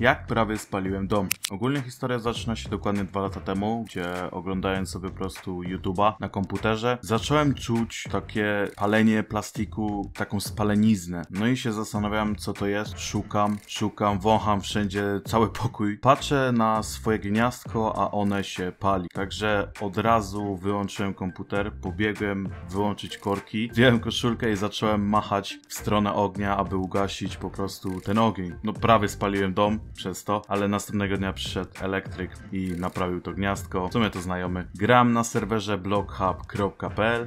Jak prawie spaliłem dom? Ogólnie historia zaczyna się dokładnie dwa lata temu, gdzie oglądając sobie po prostu YouTube'a na komputerze, zacząłem czuć takie palenie plastiku, taką spaleniznę. No i się zastanawiam, co to jest. Szukam, szukam, wącham wszędzie cały pokój. Patrzę na swoje gniazdko, a one się pali. Także od razu wyłączyłem komputer, pobiegłem wyłączyć korki, wziąłem koszulkę i zacząłem machać w stronę ognia, aby ugasić po prostu ten ogień. No prawie spaliłem dom przez to, ale następnego dnia przyszedł elektryk i naprawił to gniazdko. W sumie to znajomy. Gram na serwerze bloghub.pl